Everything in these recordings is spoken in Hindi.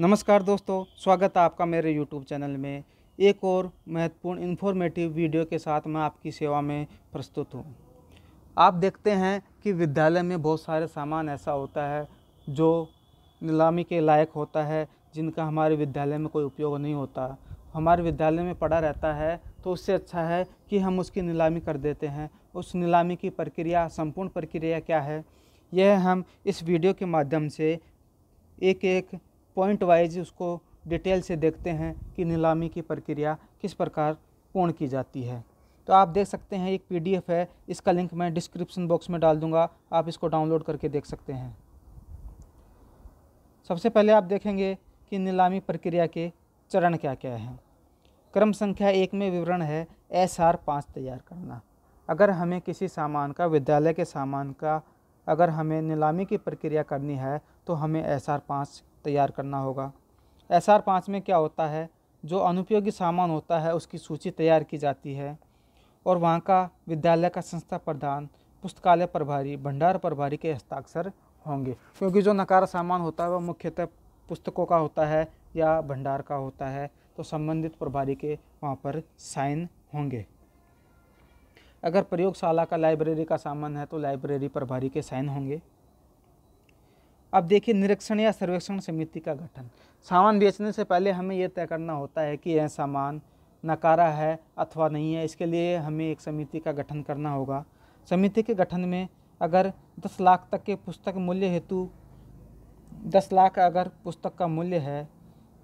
नमस्कार दोस्तों स्वागत है आपका मेरे YouTube चैनल में एक और महत्वपूर्ण इन्फॉर्मेटिव वीडियो के साथ मैं आपकी सेवा में प्रस्तुत हूँ आप देखते हैं कि विद्यालय में बहुत सारे सामान ऐसा होता है जो नीलामी के लायक होता है जिनका हमारे विद्यालय में कोई उपयोग नहीं होता हमारे विद्यालय में पड़ा रहता है तो उससे अच्छा है कि हम उसकी नीलामी कर देते हैं उस नीलामी की प्रक्रिया संपूर्ण प्रक्रिया क्या है यह हम इस वीडियो के माध्यम से एक एक पॉइंट वाइज उसको डिटेल से देखते हैं कि नीलामी की प्रक्रिया किस प्रकार पूर्ण की जाती है तो आप देख सकते हैं एक पीडीएफ है इसका लिंक मैं डिस्क्रिप्शन बॉक्स में डाल दूंगा आप इसको डाउनलोड करके देख सकते हैं सबसे पहले आप देखेंगे कि नीलामी प्रक्रिया के चरण क्या क्या हैं क्रम संख्या एक में विवरण है एस आर पाँच तैयार करना अगर हमें किसी सामान का विद्यालय के सामान का अगर हमें नीलामी की प्रक्रिया करनी है तो हमें एस आर पाँच तैयार करना होगा एस आर पाँच में क्या होता है जो अनुपयोगी सामान होता है उसकी सूची तैयार की जाती है और वहाँ का विद्यालय का संस्था प्रधान पुस्तकालय प्रभारी भंडार प्रभारी के हस्ताक्षर होंगे क्योंकि जो नकारा सामान होता है वह मुख्यतः पुस्तकों का होता है या भंडार का होता है तो संबंधित प्रभारी के वहाँ पर साइन होंगे अगर प्रयोगशाला का लाइब्रेरी का सामान है तो लाइब्रेरी प्रभारी के साइन होंगे अब देखिए निरीक्षण या सर्वेक्षण समिति का गठन सामान बेचने से पहले हमें यह तय करना होता है कि यह सामान नकारा है अथवा नहीं है इसके लिए हमें एक समिति का गठन करना होगा समिति के गठन में अगर दस लाख तक के पुस्तक मूल्य हेतु दस लाख अगर पुस्तक का मूल्य है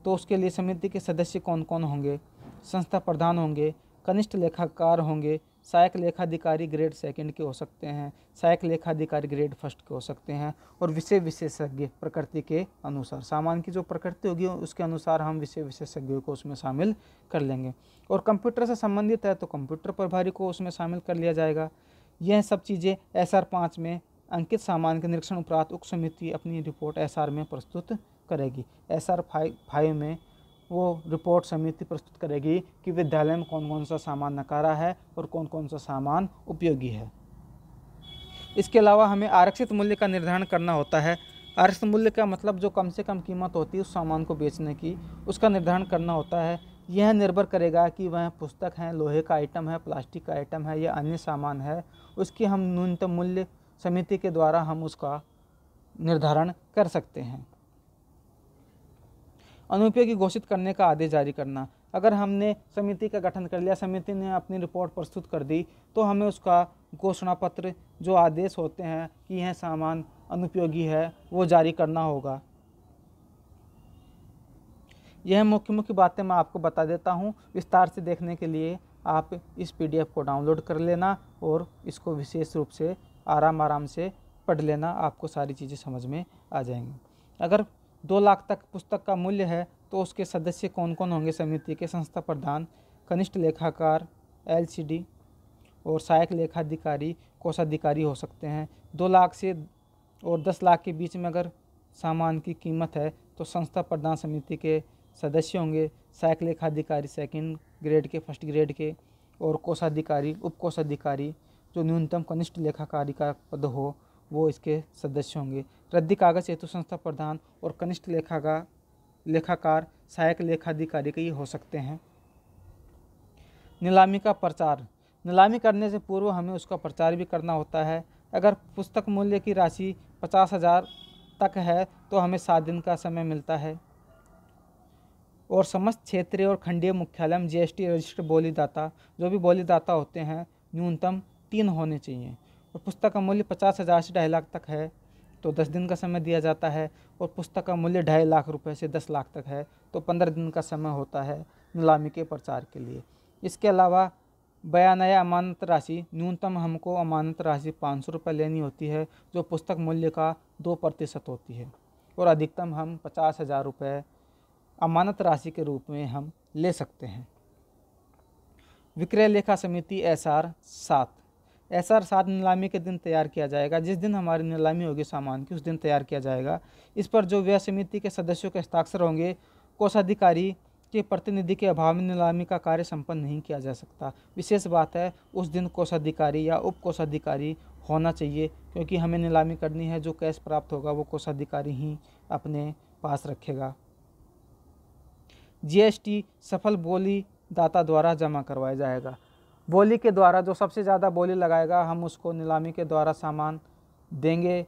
तो उसके लिए समिति के सदस्य कौन कौन होंगे संस्था प्रधान होंगे कनिष्ठ लेखाकार होंगे सहायक लेखाधिकारी ग्रेड सेकंड के हो सकते हैं सहायक लेखाधिकारी ग्रेड फर्स्ट के हो सकते हैं और विषय विशेषज्ञ प्रकृति के अनुसार सामान की जो प्रकृति होगी उसके अनुसार हम विषय विशेषज्ञों को उसमें शामिल कर लेंगे और कंप्यूटर से संबंधित है तो कंप्यूटर प्रभारी को उसमें शामिल कर लिया जाएगा यह सब चीज़ें एस आर पाँच में अंकित सामान के निरीक्षण उपरांत उप समिति अपनी रिपोर्ट एस आर में प्रस्तुत करेगी एस आर फाइव फाइव में वो रिपोर्ट समिति प्रस्तुत करेगी कि विद्यालय में कौन कौन सा सामान नकारा है और कौन कौन सा सामान उपयोगी है इसके अलावा हमें आरक्षित मूल्य का निर्धारण करना होता है आरक्षित मूल्य का मतलब जो कम से कम कीमत होती है उस सामान को बेचने की उसका निर्धारण करना होता है यह निर्भर करेगा कि वह पुस्तक हैं लोहे का आइटम है प्लास्टिक का आइटम है या अन्य सामान है उसकी हम न्यूनतम मूल्य समिति के द्वारा हम उसका निर्धारण कर सकते हैं अनुपयोगी घोषित करने का आदेश जारी करना अगर हमने समिति का गठन कर लिया समिति ने अपनी रिपोर्ट प्रस्तुत कर दी तो हमें उसका घोषणा पत्र जो आदेश होते हैं कि यह सामान अनुपयोगी है वो जारी करना होगा यह मुख्य मुख्य बातें मैं आपको बता देता हूँ विस्तार से देखने के लिए आप इस पीडीएफ को डाउनलोड कर लेना और इसको विशेष रूप से आराम आराम से पढ़ लेना आपको सारी चीज़ें समझ में आ जाएंगी अगर दो लाख तक पुस्तक का मूल्य है तो उसके सदस्य कौन कौन होंगे समिति के संस्था प्रधान कनिष्ठ लेखाकार एल और सहायक लेखाधिकारी कोषाधिकारी हो सकते हैं दो लाख से और दस लाख के बीच में अगर सामान की कीमत है तो संस्था प्रधान समिति के सदस्य होंगे सहायक लेखाधिकारी सेकंड ग्रेड के फर्स्ट ग्रेड के और कोषाधिकारी उप कोषाधिकारी जो न्यूनतम कनिष्ठ लेखाकारी का पद हो वो इसके सदस्य होंगे रद्दी कागज हेतु संस्था प्रधान और कनिष्ठ लेखाकार लेखाकार सहायक लेखाधिकारी के ये हो सकते हैं नीलामी का प्रचार नीलामी करने से पूर्व हमें उसका प्रचार भी करना होता है अगर पुस्तक मूल्य की राशि पचास हज़ार तक है तो हमें सात दिन का समय मिलता है और समस्त क्षेत्रीय और खंडीय मुख्यालय में जीएसटी रजिस्टर बोलीदाता जो भी बोलीदाता होते हैं न्यूनतम तीन होने चाहिए और पुस्तक का मूल्य पचास हज़ार से ढाई लाख तक है तो दस दिन का समय दिया जाता है और पुस्तक का मूल्य ढाई लाख रुपए से दस लाख तक है तो पंद्रह दिन का समय होता है नीलामी के प्रचार के लिए इसके अलावा बयानया अमानत राशि न्यूनतम हमको अमानत राशि पाँच सौ रुपये लेनी होती है जो पुस्तक मूल्य का दो प्रतिशत होती है और अधिकतम हम पचास हज़ार रुपये अमानत राशि के रूप में हम ले सकते हैं विक्रय लेखा समिति एस आर सात एस आर सात नीलामी के दिन तैयार किया जाएगा जिस दिन हमारी नीलामी होगी सामान की उस दिन तैयार किया जाएगा इस पर जो व्यय समिति के सदस्यों के हस्ताक्षर होंगे कोषाधिकारी के प्रतिनिधि के अभाव में नीलामी का कार्य संपन्न नहीं किया जा सकता विशेष बात है उस दिन कोषाधिकारी या उप कोषाधिकारी होना चाहिए क्योंकि हमें नीलामी करनी है जो कैश प्राप्त होगा वो कोषाधिकारी ही अपने पास रखेगा जीएसटी सफल बोली दाता द्वारा जमा करवाया जाएगा बोली के द्वारा जो सबसे ज़्यादा बोली लगाएगा हम उसको नीलामी के द्वारा सामान देंगे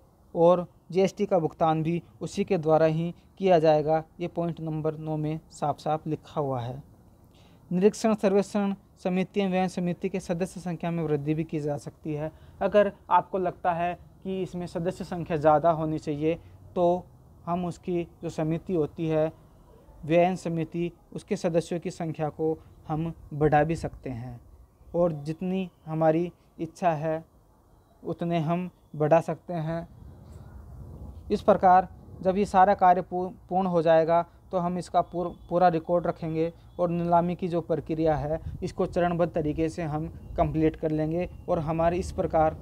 और जीएसटी का भुगतान भी उसी के द्वारा ही किया जाएगा ये पॉइंट नंबर नौ में साफ साफ लिखा हुआ है निरीक्षण सर्वेक्षण समिति व्यय समिति के सदस्य संख्या में वृद्धि भी की जा सकती है अगर आपको लगता है कि इसमें सदस्य संख्या ज़्यादा होनी चाहिए तो हम उसकी जो समिति होती है व्यय समिति उसके सदस्यों की संख्या को हम बढ़ा भी सकते हैं और जितनी हमारी इच्छा है उतने हम बढ़ा सकते हैं इस प्रकार जब ये सारा कार्य पूर्ण हो जाएगा तो हम इसका पूर, पूरा रिकॉर्ड रखेंगे और नीलामी की जो प्रक्रिया है इसको चरणबद्ध तरीके से हम कंप्लीट कर लेंगे और हमारे इस प्रकार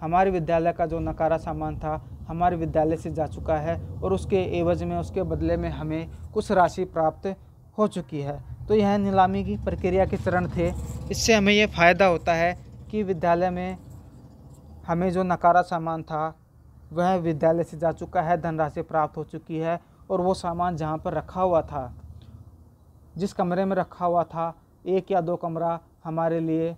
हमारे विद्यालय का जो नकारा सामान था हमारे विद्यालय से जा चुका है और उसके एवज में उसके बदले में हमें कुछ राशि प्राप्त हो चुकी है तो यह नीलामी की प्रक्रिया के चरण थे इससे हमें यह फ़ायदा होता है कि विद्यालय में हमें जो नकारा सामान था वह विद्यालय से जा चुका है धनराशि प्राप्त हो चुकी है और वो सामान जहाँ पर रखा हुआ था जिस कमरे में रखा हुआ था एक या दो कमरा हमारे लिए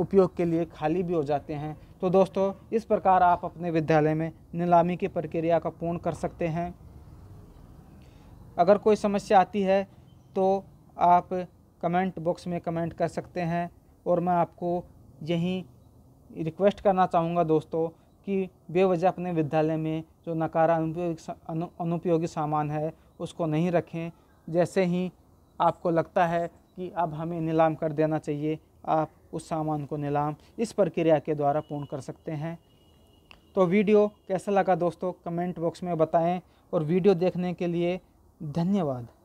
उपयोग के लिए खाली भी हो जाते हैं तो दोस्तों इस प्रकार आप अपने विद्यालय में नीलामी की प्रक्रिया का पूर्ण कर सकते हैं अगर कोई समस्या आती है तो आप कमेंट बॉक्स में कमेंट कर सकते हैं और मैं आपको यहीं रिक्वेस्ट करना चाहूँगा दोस्तों कि बेवजह अपने विद्यालय में जो नकारा अनुपयोगी अनुपयोगी सामान है उसको नहीं रखें जैसे ही आपको लगता है कि अब हमें नीलाम कर देना चाहिए आप उस सामान को नीलाम इस प्रक्रिया के द्वारा पूर्ण कर सकते हैं तो वीडियो कैसा लगा दोस्तों कमेंट बॉक्स में बताएं और वीडियो देखने के लिए धन्यवाद